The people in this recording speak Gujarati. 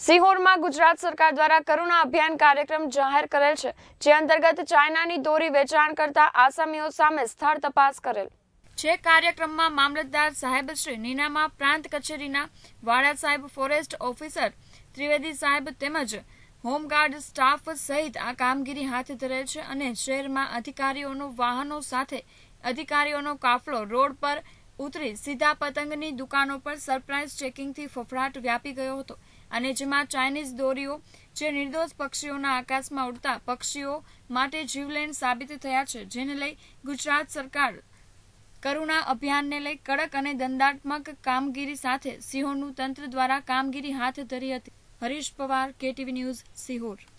સિહોરમાં ગુજરાત સરકાર દ્વારા કરુણા અભિયાન કાર્યક્રમ જાહેર કરેલ છે જે અંતર્ગત ચાઇનાની દોરી વેચાણ કરતા આસામીઓ સામે સ્થળ તપાસ કરેલ જે કાર્યક્રમમાં મામલતદાર સાહેબ શ્રી નીનામા પ્રાંત કચેરીના વાડા સાહેબ ફોરેસ્ટ ઓફિસર ત્રિવેદી સાહેબ તેમજ હોમગાર્ડ સ્ટાફ સહિત આ કામગીરી હાથ ધરેલ છે અને શહેરમાં અધિકારીઓનું વાહનો સાથે અધિકારીઓનો કાફલો રોડ પર ઉતરી સીધા પતંગની દુકાનો પર સરપ્રાઇઝ ચેકિંગથી ફફડાટ વ્યાપી ગયો હતો અને જેમાં ચાઇનીઝ દોરીઓ જે નિર્દોષ પક્ષીઓના આકાશમાં ઉડતા પક્ષીઓ માટે જીવલેણ સાબિત થયા છે જેને લઈ ગુજરાત સરકાર કરુણા અભિયાનને લઈ કડક અને દંડાત્મક કામગીરી સાથે સિંહોનું તંત્ર દ્વારા કામગીરી હાથ ધરી હતી હરીશ પવાર કેટીવી ન્યૂઝ સિહોર